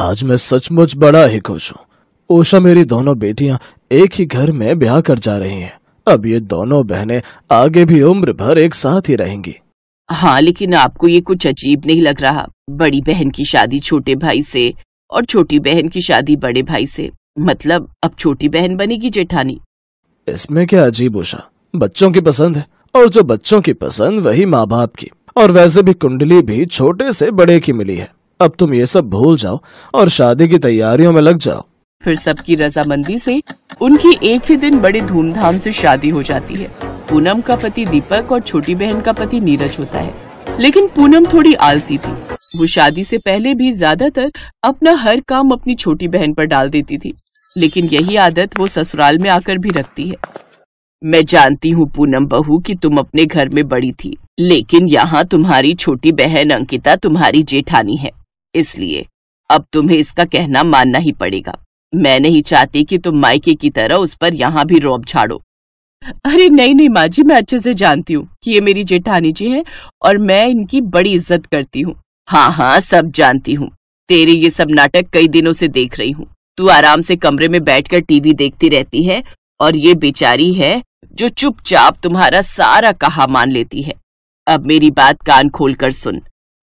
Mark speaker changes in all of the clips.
Speaker 1: आज मैं सचमुच बड़ा ही खुश हूँ ओषा मेरी दोनों बेटियां एक ही घर में ब्याह कर जा रही हैं। अब ये दोनों बहनें आगे भी उम्र भर एक साथ ही रहेंगी
Speaker 2: हाँ लेकिन आपको ये कुछ अजीब नहीं लग रहा बड़ी बहन की शादी छोटे भाई से और छोटी बहन की शादी बड़े भाई से मतलब अब छोटी बहन बनेगी जेठानी
Speaker 1: इसमें क्या अजीब उषा बच्चों की पसंद है और जो बच्चों की पसंद वही माँ बाप की और वैसे भी कुंडली भी छोटे से बड़े की मिली है अब तुम ये सब भूल जाओ और शादी की तैयारियों में लग जाओ
Speaker 2: फिर सबकी रजामंदी से उनकी एक ही दिन बड़े धूमधाम से शादी हो जाती है पूनम का पति दीपक और छोटी बहन का पति नीरज होता है लेकिन पूनम थोड़ी आलसी थी वो शादी से पहले भी ज्यादातर अपना हर काम अपनी छोटी बहन पर डाल देती थी लेकिन यही आदत वो ससुराल में आकर भी रखती है मैं जानती हूँ पूनम बहू कि तुम अपने घर में बड़ी थी लेकिन यहाँ तुम्हारी छोटी बहन अंकिता तुम्हारी जेठानी है इसलिए अब तुम्हें इसका कहना मानना ही पड़ेगा मैं नहीं चाहती कि तुम मायके की तरह उस पर यहाँ भी रोब छाड़ो अरे नहीं नहीं माँ जी मैं अच्छे से जानती हूँ कि ये मेरी जेठानी जी है और मैं इनकी बड़ी इज्जत करती हूँ हाँ हाँ सब जानती हूँ तेरे ये सब नाटक कई दिनों से देख रही हूँ तू आराम से कमरे में बैठकर टीवी देखती रहती है और ये बेचारी है जो चुपचाप तुम्हारा सारा कहा मान लेती है अब मेरी बात कान खोलकर सुन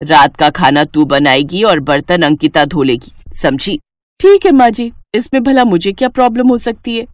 Speaker 2: रात का खाना तू बनाएगी और बर्तन अंकिता धोलेगी समझी ठीक है माँ जी इसमें भला मुझे क्या प्रॉब्लम हो सकती है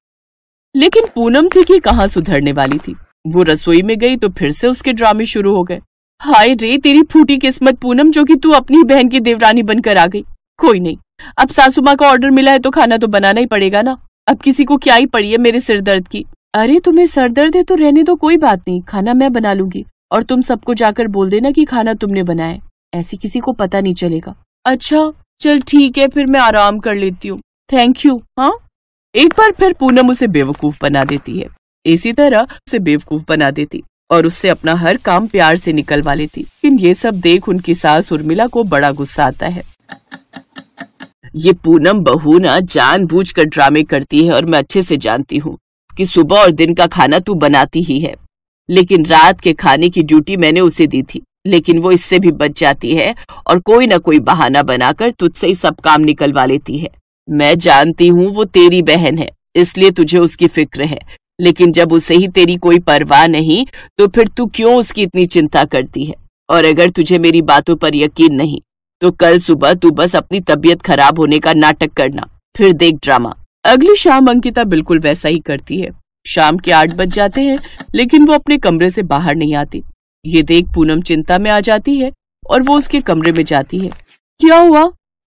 Speaker 2: लेकिन पूनम थी कि कहाँ सुधरने वाली थी वो रसोई में गई तो फिर से उसके ड्रामे शुरू हो गए हाय रे तेरी फूटी किस्मत पूनम जो कि तू अपनी बहन की देवरानी बनकर आ गई कोई नहीं अब सासू माँ का ऑर्डर मिला है तो खाना तो बनाना ही पड़ेगा ना अब किसी को क्या ही पड़ी है मेरे सिर दर्द की अरे तुम्हें सर दर्द है तो रहने दो कोई बात नहीं खाना मैं बना लूंगी और तुम सबको जाकर बोल देना कि खाना तुमने बनाए ऐसी किसी को पता नहीं चलेगा अच्छा चल ठीक है फिर मैं आराम कर लेती हूँ थैंक यू हाँ एक बार फिर पूनम उसे बेवकूफ बना देती है इसी तरह उसे बेवकूफ बना देती और उससे अपना हर काम प्यार से निकलवा लेती लेकिन ये सब देख उनकी सास उर्मिला को बड़ा गुस्सा आता है ये पूनम बहू ना कर ड्रामे करती है और मैं अच्छे से जानती हूँ कि सुबह और दिन का खाना तू बनाती ही है लेकिन रात के खाने की ड्यूटी मैंने उसे दी थी लेकिन वो इससे भी बच जाती है और कोई ना कोई बहाना बनाकर तुझसे ही सब काम निकलवा लेती है मैं जानती हूँ वो तेरी बहन है इसलिए तुझे उसकी फिक्र है लेकिन जब उसे ही तेरी कोई परवाह नहीं तो फिर तू क्यों उसकी इतनी चिंता करती है और अगर तुझे मेरी बातों पर यकीन नहीं तो कल सुबह तू बस अपनी तबीयत खराब होने का नाटक करना फिर देख ड्रामा अगली शाम अंकिता बिल्कुल वैसा ही करती है शाम के आठ बज जाते हैं लेकिन वो अपने कमरे से बाहर नहीं आती ये देख पूनम चिंता में आ जाती है और वो उसके कमरे में जाती है क्या हुआ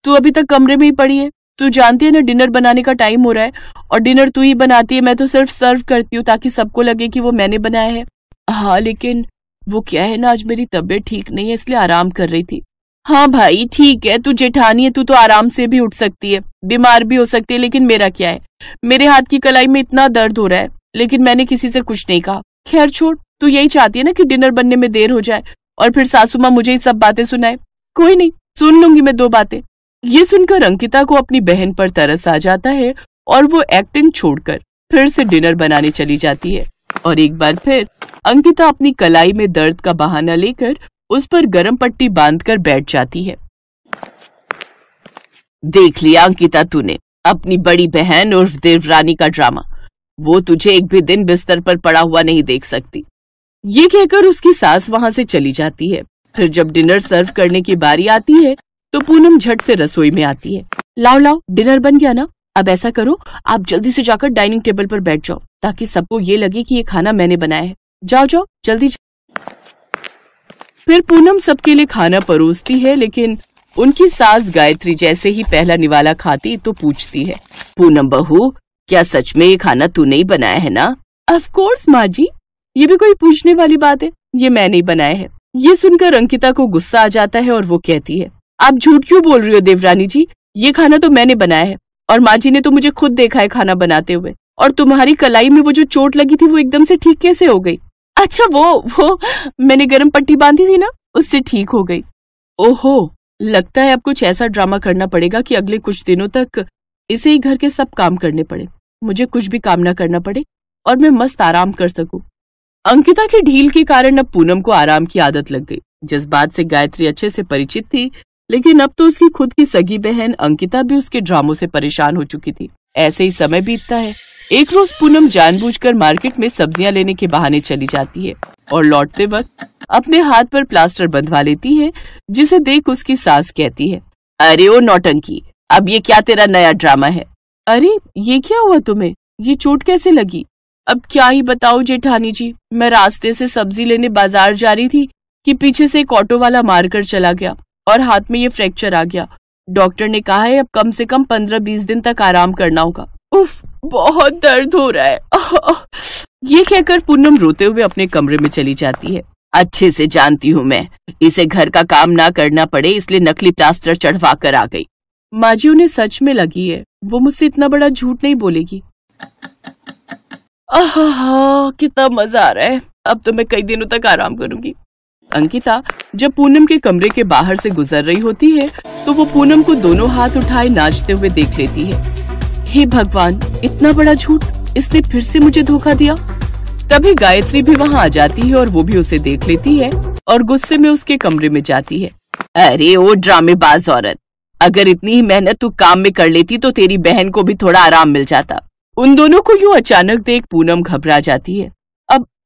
Speaker 2: तू अभी तक कमरे में ही पड़ी है तू जानती है ना डिनर बनाने का टाइम हो रहा है और डिनर तू ही बनाती है मैं तो सिर्फ सर्व करती हूँ ताकि सबको लगे कि वो मैंने बनाया है हाँ लेकिन वो क्या है ना आज मेरी तबीयत ठीक नहीं है इसलिए आराम कर रही थी हाँ भाई ठीक है तू जेठानी है तू तो आराम से भी उठ सकती है बीमार भी हो सकती है लेकिन मेरा क्या है मेरे हाथ की कलाई में इतना दर्द हो रहा है लेकिन मैंने किसी से कुछ नहीं कहा खैर छोड़ तू यही चाहती है ना कि डिनर बनने में देर हो जाए और फिर सासू माँ मुझे सब बातें सुनाए कोई नहीं सुन लूंगी मैं दो बातें ये सुनकर अंकिता को अपनी बहन पर तरस आ जाता है और वो एक्टिंग छोड़कर फिर से डिनर बनाने चली जाती है और एक बार फिर अंकिता अपनी कलाई में दर्द का बहाना लेकर उस पर गर्म पट्टी बांधकर बैठ जाती है देख लिया अंकिता तूने अपनी बड़ी बहन उर्फ देवरानी का ड्रामा वो तुझे एक भी दिन बिस्तर पर पड़ा हुआ नहीं देख सकती ये कहकर उसकी सास वहां से चली जाती है फिर जब डिनर सर्व करने की बारी आती है तो पूनम झट से रसोई में आती है लाओ लाओ डिनर बन गया ना अब ऐसा करो आप जल्दी से जाकर डाइनिंग टेबल पर बैठ जाओ ताकि सबको ये लगे कि ये खाना मैंने बनाया है जाओ जाओ जल्दी फिर पूनम सबके लिए खाना परोसती है लेकिन उनकी सास गायत्री जैसे ही पहला निवाला खाती तो पूछती है पूनम बहू क्या सच में ये खाना तू नहीं बनाया है ना अफकोर्स माँ जी ये भी कोई पूछने वाली बात है ये मैं नहीं बनाया है ये सुनकर अंकिता को गुस्सा आ जाता है और वो कहती है आप झूठ क्यों बोल रही हो देवरानी जी ये खाना तो मैंने बनाया है और माँ जी ने तो मुझे खुद देखा है खाना बनाते हुए और तुम्हारी कलाई में वो जो चोट लगी थी वो एकदम से ठीक कैसे हो गई अच्छा वो वो मैंने गर्म पट्टी बांधी थी ना उससे ठीक हो गई ओहो लगता है अब कुछ ऐसा ड्रामा करना पड़ेगा कि अगले कुछ दिनों तक इसे ही घर के सब काम करने पड़े मुझे कुछ भी काम ना करना पड़े और मैं मस्त आराम कर सकूं अंकिता की ढील के कारण अब पूनम को आराम की आदत लग गई जिस बात से गायत्री अच्छे से परिचित थी लेकिन अब तो उसकी खुद की सगी बहन अंकिता भी उसके ड्रामों से परेशान हो चुकी थी ऐसे ही समय बीतता है एक रोज पूनम जानबूझकर मार्केट में सब्जियां लेने के बहाने चली जाती है और लौटते वक्त अपने हाथ पर प्लास्टर बंधवा लेती है जिसे देख उसकी सास कहती है अरे ओ नौटंकी अब ये क्या तेरा नया ड्रामा है अरे ये क्या हुआ तुम्हें ये चोट कैसे लगी अब क्या ही बताओ जेठानी जी मैं रास्ते से सब्जी लेने बाजार जा रही थी कि पीछे से एक ऑटो वाला मारकर चला गया और हाथ में ये फ्रैक्चर आ गया डॉक्टर ने कहा है अब कम से कम पंद्रह बीस दिन तक आराम करना होगा उफ बहुत दर्द हो रहा है ये कहकर पूनम रोते हुए अपने कमरे में चली जाती है अच्छे से जानती हूँ मैं इसे घर का काम ना करना पड़े इसलिए नकली प्लास्टर चढ़वा कर आ गई माँ जी उन्हें सच में लगी है वो मुझसे इतना बड़ा झूठ नहीं बोलेगी आहा कितना मजा आ रहा है अब तो मैं कई दिनों तक आराम करूंगी अंकिता जब पूनम के कमरे के बाहर से गुजर रही होती है तो वो पूनम को दोनों हाथ उठाए नाचते हुए देख लेती है हे भगवान इतना बड़ा झूठ इसने फिर से मुझे धोखा दिया तभी गायत्री भी वहाँ आ जाती है और वो भी उसे देख लेती है और गुस्से में उसके कमरे में जाती है अरे ओ ड्रामेबाज औरत अगर इतनी ही मेहनत तू काम में कर लेती तो तेरी बहन को भी थोड़ा आराम मिल जाता उन दोनों को यूँ अचानक देख पूनम घबरा जाती है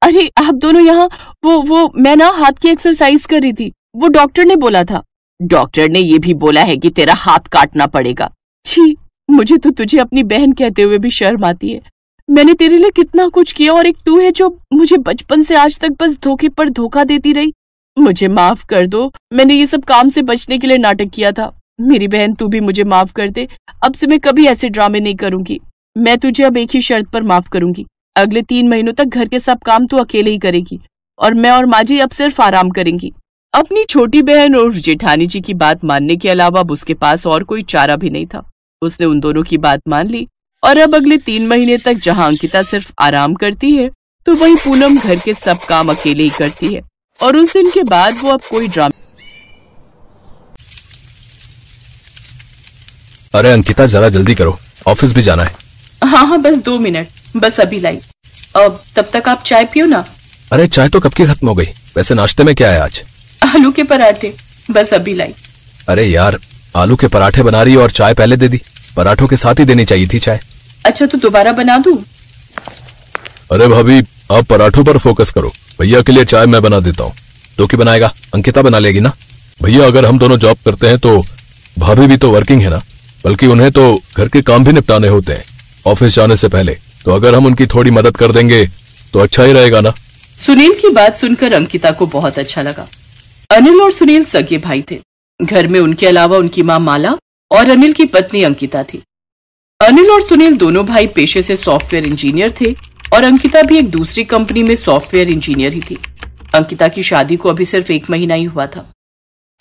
Speaker 2: अरे आप दोनों यहाँ वो वो मैं ना हाथ की एक्सरसाइज कर रही थी वो डॉक्टर ने बोला था डॉक्टर ने ये भी बोला है कि तेरा हाथ काटना पड़ेगा छी मुझे तो तुझे अपनी बहन कहते हुए भी शर्म आती है मैंने तेरे लिए कितना कुछ किया और एक तू है जो मुझे बचपन से आज तक बस धोखे पर धोखा देती रही मुझे माफ कर दो मैंने ये सब काम से बचने के लिए नाटक किया था मेरी बहन तू भी मुझे माफ कर दे अब से मैं कभी ऐसे ड्रामे नहीं करूंगी मैं तुझे अब एक ही शर्त पर माफ करूंगी अगले तीन महीनों तक घर के सब काम तो अकेले ही करेगी और मैं और माँ जी अब सिर्फ आराम करेंगी अपनी छोटी बहन और जेठानी जी की बात मानने के अलावा अब उसके पास और कोई चारा भी नहीं था उसने उन दोनों की बात मान ली और अब अगले तीन महीने तक जहां अंकिता सिर्फ आराम करती है तो वही पूनम घर के सब काम अकेले ही करती है और उस दिन के बाद वो अब कोई ड्रामा
Speaker 1: अरे अंकिता जरा जल्दी करो ऑफिस भी जाना है
Speaker 2: हाँ हाँ बस दो मिनट बस अभी लाई अब तब तक आप चाय पियो ना
Speaker 1: अरे चाय तो कब की खत्म हो गई वैसे नाश्ते में क्या है आज
Speaker 2: आलू के पराठे बस अभी लाई
Speaker 1: अरे यार आलू के पराठे बना रही और चाय पहले दे दी पराठों के साथ ही देनी चाहिए थी चाय
Speaker 2: अच्छा तो दोबारा बना दू
Speaker 1: अरे भाभी आप पराठों पर फोकस करो भैया के लिए चाय मैं बना देता हूँ तो की बनाएगा अंकिता बना लेगी ना भैया अगर हम दोनों जॉब करते हैं तो भाभी भी तो वर्किंग है ना बल्कि उन्हें तो घर के काम भी निपटाने होते हैं ऑफिस जाने से पहले तो अगर हम उनकी थोड़ी मदद कर देंगे तो अच्छा ही रहेगा ना
Speaker 2: सुनील की बात सुनकर अंकिता को बहुत अच्छा लगा अनिल और सुनील सगे भाई थे घर में उनके अलावा उनकी माँ माला और अनिल की पत्नी अंकिता थी अनिल और सुनील दोनों भाई पेशे से सॉफ्टवेयर इंजीनियर थे और अंकिता भी एक दूसरी कंपनी में सॉफ्टवेयर इंजीनियर ही थी अंकिता की शादी को अभी सिर्फ एक महीना ही हुआ था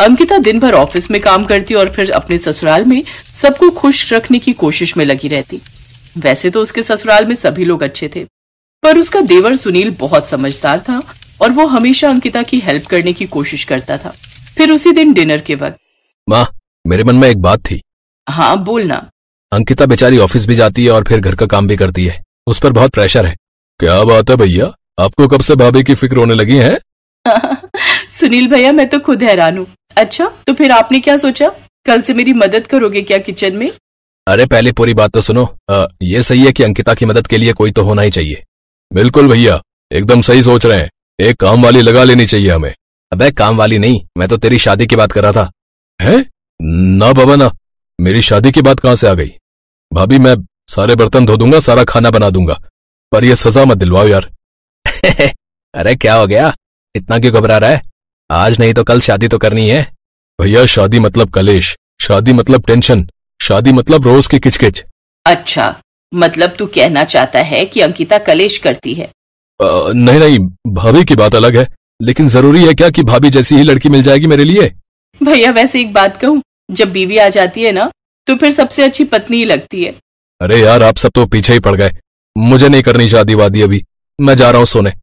Speaker 2: अंकिता दिन भर ऑफिस में काम करती और फिर अपने ससुराल में सबको खुश रखने की कोशिश में लगी रहती वैसे तो उसके ससुराल में सभी लोग अच्छे थे पर उसका देवर सुनील बहुत समझदार था और वो हमेशा अंकिता की हेल्प करने की कोशिश करता था फिर उसी दिन डिनर के वक्त
Speaker 1: माँ मेरे मन में एक बात थी
Speaker 2: हाँ बोलना
Speaker 1: अंकिता बेचारी ऑफिस भी जाती है और फिर घर का काम भी करती है उस पर बहुत प्रेशर है क्या बात है भैया आपको कब से भाभी की फिक्र होने लगी है
Speaker 2: सुनील भैया मैं तो खुद हैरान हूँ अच्छा तो फिर आपने क्या सोचा कल से मेरी मदद करोगे क्या किचन में
Speaker 1: अरे पहले पूरी बात तो सुनो आ, ये सही है कि अंकिता की मदद के लिए कोई तो होना ही चाहिए बिल्कुल भैया एकदम सही सोच रहे हैं एक काम वाली लगा लेनी चाहिए हमें अबे काम वाली नहीं मैं तो तेरी शादी की बात कर रहा था है ना बाबा ना मेरी शादी की बात कहां से आ गई भाभी मैं सारे बर्तन धो दूंगा सारा खाना बना दूंगा पर यह सजा मत दिलवाओ यार अरे क्या हो गया इतना क्यों घबरा रहा है आज नहीं तो कल शादी तो करनी है भैया शादी मतलब कलेश शादी मतलब टेंशन शादी मतलब रोज की किचकिच अच्छा
Speaker 2: मतलब तू कहना चाहता है कि अंकिता कलेश करती है
Speaker 1: आ, नहीं नहीं भाभी की बात अलग है लेकिन जरूरी है क्या कि भाभी जैसी ही लड़की मिल जाएगी मेरे लिए
Speaker 2: भैया वैसे एक बात कहूँ जब बीवी आ जाती है ना तो फिर सबसे अच्छी पत्नी ही लगती है
Speaker 1: अरे यार आप सब तो पीछे ही पड़ गए मुझे नहीं करनी शादी वादी अभी मैं जा रहा हूँ सोने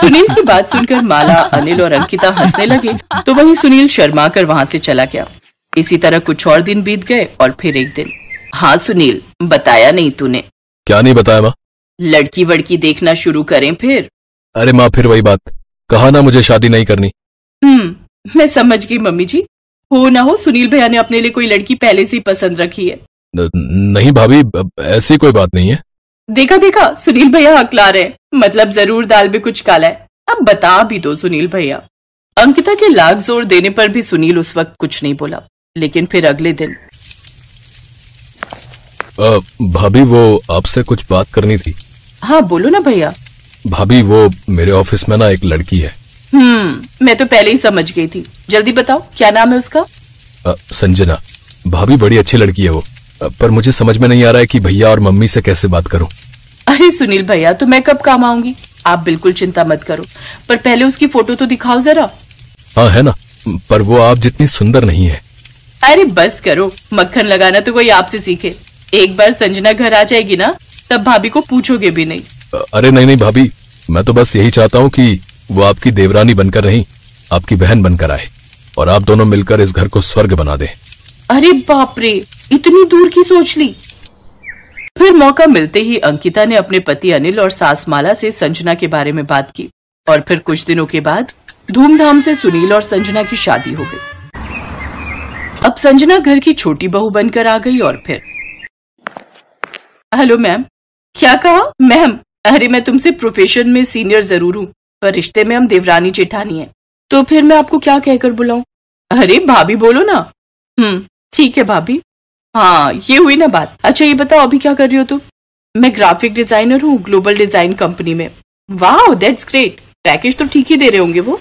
Speaker 2: सुनील की बात सुनकर माला अनिल और अंकिता हंसने लगे तो वही सुनील शर्मा कर वहाँ से चला गया इसी तरह कुछ और दिन बीत गए और फिर एक दिन हाँ सुनील बताया नहीं तूने क्या नहीं बताया माँ लड़की वड़की देखना शुरू करें फिर अरे
Speaker 1: माँ फिर वही बात कहा ना मुझे शादी नहीं करनी
Speaker 2: हम्म मैं समझ गई मम्मी जी हो ना हो सुनील भैया ने अपने लिए कोई लड़की पहले से ही पसंद रखी है
Speaker 1: न, नहीं भाभी ऐसी कोई बात नहीं है
Speaker 2: देखा देखा सुनील भैया ला रहे मतलब जरूर दाल में कुछ काला है अब बता भी दो सुनील भैया अंकिता के लाख जोर देने पर भी सुनील उस वक्त कुछ नहीं बोला लेकिन फिर अगले दिन
Speaker 1: भाभी वो आपसे कुछ बात करनी थी
Speaker 2: हाँ बोलो ना भैया
Speaker 1: भाभी वो मेरे ऑफिस में ना एक लड़की है
Speaker 2: हम्म मैं तो पहले ही समझ गई थी जल्दी बताओ क्या नाम है उसका
Speaker 1: आ, संजना भाभी बड़ी अच्छी लड़की है वो पर मुझे समझ में नहीं आ रहा है कि भैया और मम्मी से कैसे बात करूं
Speaker 2: अरे सुनील भैया तो मैं कब काम आऊंगी आप बिल्कुल चिंता मत करो पर पहले उसकी फोटो तो दिखाओ जरा
Speaker 1: हाँ है ना पर वो आप जितनी सुंदर नहीं है
Speaker 2: अरे बस करो मक्खन लगाना तो कोई आपसे सीखे एक बार संजना घर आ जाएगी ना तब भाभी को पूछोगे भी नहीं
Speaker 1: अरे नहीं नहीं भाभी मैं तो बस यही चाहता हूँ कि वो आपकी देवरानी बनकर रही आपकी बहन बनकर आए और आप दोनों मिलकर इस घर को स्वर्ग बना दे
Speaker 2: अरे बाप रे इतनी दूर की सोच ली फिर मौका मिलते ही अंकिता ने अपने पति अनिल और सास माला से संजना के बारे में बात की और फिर कुछ दिनों के बाद धूमधाम से सुनील और संजना की शादी हो गई अब संजना घर की छोटी बहू बनकर आ गई और फिर हेलो मैम क्या कहा मैम अरे मैं तुमसे प्रोफेशन में सीनियर जरूर हूँ पर रिश्ते में हम देवरानी जेठानी है तो फिर मैं आपको क्या कहकर बुलाऊं अरे भाभी बोलो ना हम्म ठीक है भाभी हाँ ये हुई ना बात अच्छा ये बताओ अभी क्या कर रही हो तुम मैं ग्राफिक डिजाइनर हूँ ग्लोबल डिजाइन कंपनी में वाह दैट्स ग्रेट पैकेज तो ठीक ही दे रहे होंगे वो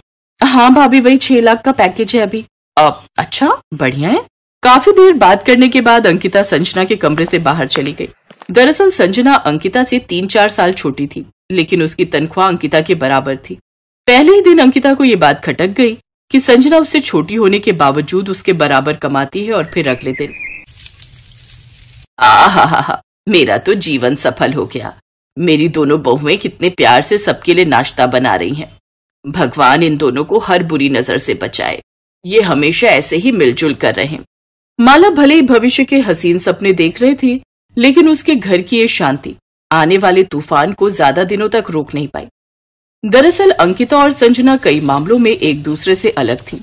Speaker 2: हाँ भाभी वही छह लाख का पैकेज है अभी अब अच्छा बढ़िया है काफी देर बात करने के बाद अंकिता संजना के कमरे से बाहर चली गई दरअसल संजना अंकिता से तीन चार साल छोटी थी लेकिन उसकी तनख्वाह अंकिता के बराबर थी पहले ही दिन अंकिता को ये बात खटक गई कि संजना उससे छोटी होने के बावजूद उसके बराबर कमाती है और फिर अगले दिन आह मेरा तो जीवन सफल हो गया मेरी दोनों बहुएं कितने प्यार से सबके लिए नाश्ता बना रही हैं भगवान इन दोनों को हर बुरी नजर से बचाए ये हमेशा ऐसे ही मिलजुल कर रहे माला भले ही भविष्य के हसीन सपने देख रहे थे लेकिन उसके घर की ये शांति आने वाले तूफान को ज्यादा दिनों तक रोक नहीं पाई दरअसल अंकिता और संजना कई मामलों में एक दूसरे से अलग थी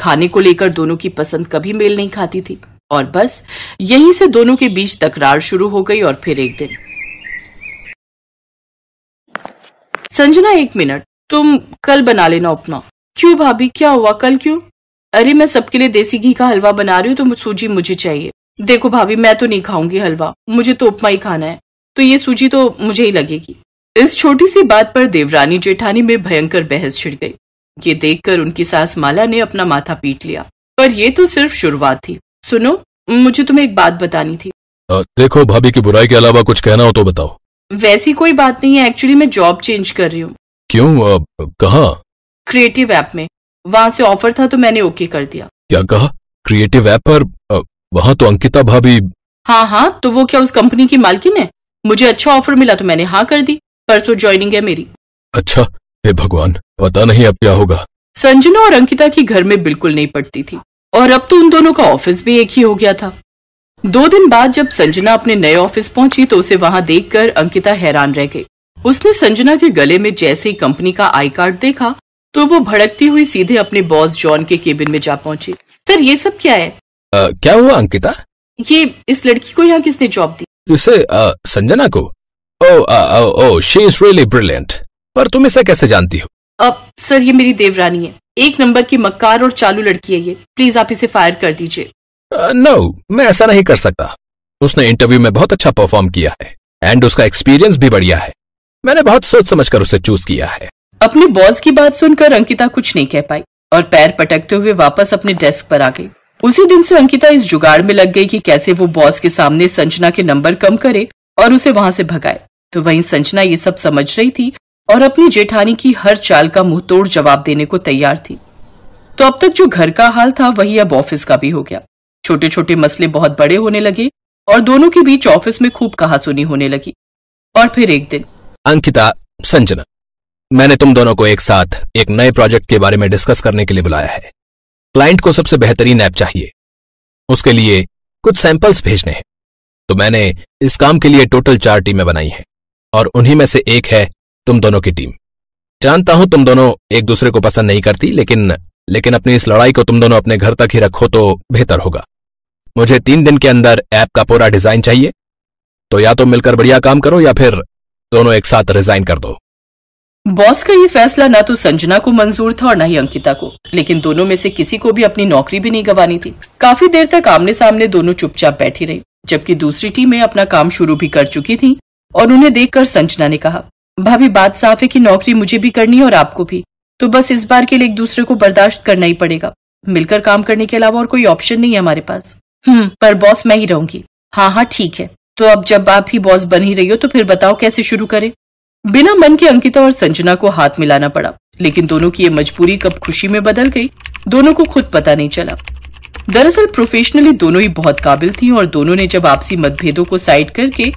Speaker 2: खाने को लेकर दोनों की पसंद कभी मेल नहीं खाती थी और बस यहीं से दोनों के बीच तकरार शुरू हो गई और फिर एक दिन संजना एक मिनट तुम कल बना लेना उपमा क्यों भाभी क्या हुआ कल क्यों अरे मैं सबके लिए देसी घी का हलवा बना रही हूँ तो सूजी मुझे चाहिए देखो भाभी मैं तो नहीं खाऊंगी हलवा मुझे तो उपमा ही खाना है तो ये सूजी तो मुझे ही लगेगी इस छोटी सी बात पर देवरानी जेठानी में भयंकर बहस छिड़ गई ये देखकर उनकी सास माला ने अपना माथा पीट लिया पर ये तो सिर्फ शुरुआत थी सुनो मुझे तुम्हें एक बात बतानी थी
Speaker 1: आ, देखो भाभी की बुराई के अलावा कुछ कहना हो तो बताओ
Speaker 2: वैसी कोई बात नहीं है एक्चुअली मैं जॉब चेंज कर रही हूँ
Speaker 1: क्यों कहा
Speaker 2: क्रिएटिव ऐप में वहां से ऑफर था तो मैंने ओके कर दिया
Speaker 1: क्या कहा क्रिएटिव ऐप पर वहाँ तो अंकिता भाभी
Speaker 2: हाँ हाँ तो वो क्या उस कंपनी की मालकिन है मुझे अच्छा ऑफर मिला तो मैंने हाँ कर दी परसों ज्वाइनिंग है मेरी
Speaker 1: अच्छा हे भगवान पता नहीं अब क्या होगा
Speaker 2: संजना और अंकिता की घर में बिल्कुल नहीं पड़ती थी और अब तो उन दोनों का ऑफिस भी एक ही हो गया था दो दिन बाद जब संजना अपने नए ऑफिस पहुंची तो उसे वहां देखकर अंकिता हैरान रह गई उसने संजना के गले में जैसे ही कंपनी का आई कार्ड देखा तो वो भड़कती हुई सीधे अपने बॉस जॉन के केबिन में जा पहुंची सर ये सब क्या है
Speaker 1: आ, क्या हुआ अंकिता
Speaker 2: ये इस लड़की को यहाँ किसने जॉब
Speaker 1: दी इसे आ, संजना को ओ आ, oh she is really brilliant पर तुम इसे कैसे जानती
Speaker 2: हो अब सर ये मेरी देवरानी है एक नंबर की मक्कार और चालू लड़की है ये प्लीज आप इसे फायर कर दीजिए
Speaker 1: नो uh, no, मैं ऐसा नहीं कर सकता उसने इंटरव्यू में बहुत अच्छा परफॉर्म किया है एंड उसका एक्सपीरियंस भी बढ़िया है मैंने बहुत सोच समझ कर उसे चूज किया है
Speaker 2: अपने बॉस की बात सुनकर अंकिता कुछ नहीं कह पाई और पैर पटकते हुए वापस अपने डेस्क पर आ गई उसी दिन से अंकिता इस जुगाड़ में लग गई कि कैसे वो बॉस के सामने संजना के नंबर कम करे और उसे वहां से भगाए तो वहीं संजना ये सब समझ रही थी और अपनी जेठानी की हर चाल का मुंह तोड़ जवाब देने को तैयार थी तो अब तक जो घर का हाल था वही अब ऑफिस का भी हो गया छोटे छोटे मसले बहुत बड़े होने लगे और दोनों के बीच ऑफिस में खूब कहासुनी होने लगी और फिर एक दिन
Speaker 1: अंकिता संजना मैंने तुम दोनों को एक साथ एक नए प्रोजेक्ट के बारे में डिस्कस करने के लिए बुलाया है क्लाइंट को सबसे बेहतरीन ऐप चाहिए उसके लिए कुछ सैंपल्स भेजने हैं तो मैंने इस काम के लिए टोटल चार टीमें बनाई हैं और उन्हीं में से एक है तुम दोनों की टीम जानता हूं तुम दोनों एक दूसरे को पसंद नहीं करती लेकिन लेकिन अपनी इस लड़ाई को तुम दोनों अपने घर तक ही रखो तो बेहतर होगा मुझे तीन दिन के अंदर ऐप का पूरा डिजाइन चाहिए तो या तो मिलकर बढ़िया काम करो या फिर दोनों एक साथ रिजाइन कर दो
Speaker 2: बॉस का ये फैसला ना तो संजना को मंजूर था और ना ही अंकिता को लेकिन दोनों में से किसी को भी अपनी नौकरी भी नहीं गंवानी थी काफी देर तक आमने सामने दोनों चुपचाप बैठी रही जबकि दूसरी टीमें अपना काम शुरू भी कर चुकी थी और उन्हें देखकर संजना ने कहा भाभी बात साफ है कि नौकरी मुझे भी करनी है और आपको भी तो बस इस बार के लिए एक दूसरे को बर्दाश्त करना ही पड़ेगा मिलकर काम करने के अलावा और कोई ऑप्शन नहीं है हमारे पास हम्म पर बॉस मैं ही रहूंगी हाँ हाँ ठीक है तो अब जब आप ही बॉस बन ही रही हो तो फिर बताओ कैसे शुरू करें बिना मन के अंकिता और संजना को हाथ मिलाना पड़ा लेकिन दोनों की ये मजबूरी कब खुशी में बदल गई दोनों को खुद पता नहीं चला दरअसल प्रोफेशनली दोनों ही बहुत काबिल थी और दोनों ने जब आपसी मतभेदों को साइड करके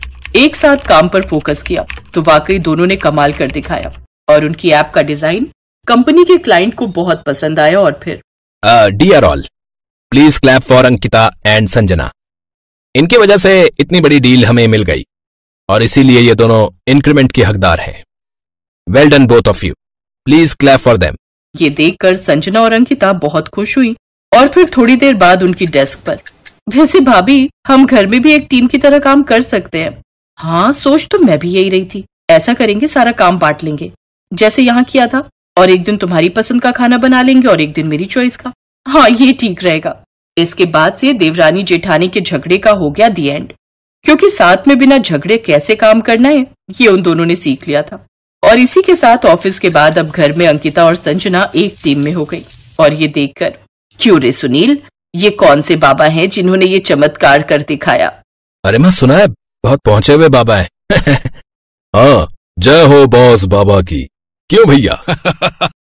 Speaker 2: एक साथ काम पर फोकस किया तो वाकई दोनों ने कमाल कर दिखाया और उनकी ऐप का डिजाइन कंपनी के क्लाइंट को बहुत पसंद आया और फिर
Speaker 1: dear all please clap for Ankita and Sanjana इनकी वजह से इतनी बड़ी डील हमें मिल गई और इसीलिए ये दोनों इंक्रीमेंट के हकदार हैं well done both of you please clap for them
Speaker 2: ये देखकर संजना और अंकिता बहुत खुश हुई और फिर थोड़ी देर बाद उनकी डेस्क पर वैसे भाभी हम घर में भी एक टीम की तरह काम कर सकते हैं हाँ सोच तो मैं भी यही रही थी ऐसा करेंगे सारा काम बांट लेंगे जैसे यहाँ किया था और एक दिन तुम्हारी पसंद का खाना बना लेंगे और एक दिन मेरी चॉइस का हाँ ये ठीक रहेगा इसके बाद से देवरानी जेठानी के झगड़े का हो गया दी एंड क्योंकि साथ में बिना झगड़े कैसे काम करना है ये उन दोनों ने सीख लिया था और इसी के साथ ऑफिस के बाद अब घर में अंकिता और संजना एक टीम में हो गई और ये देखकर क्यों रे सुनील ये कौन से बाबा हैं जिन्होंने ये चमत्कार कर दिखाया
Speaker 1: अरे मैं सुना है बहुत पहुंचे हुए बाबा है हाँ, जय हो बॉस बाबा की क्यों भैया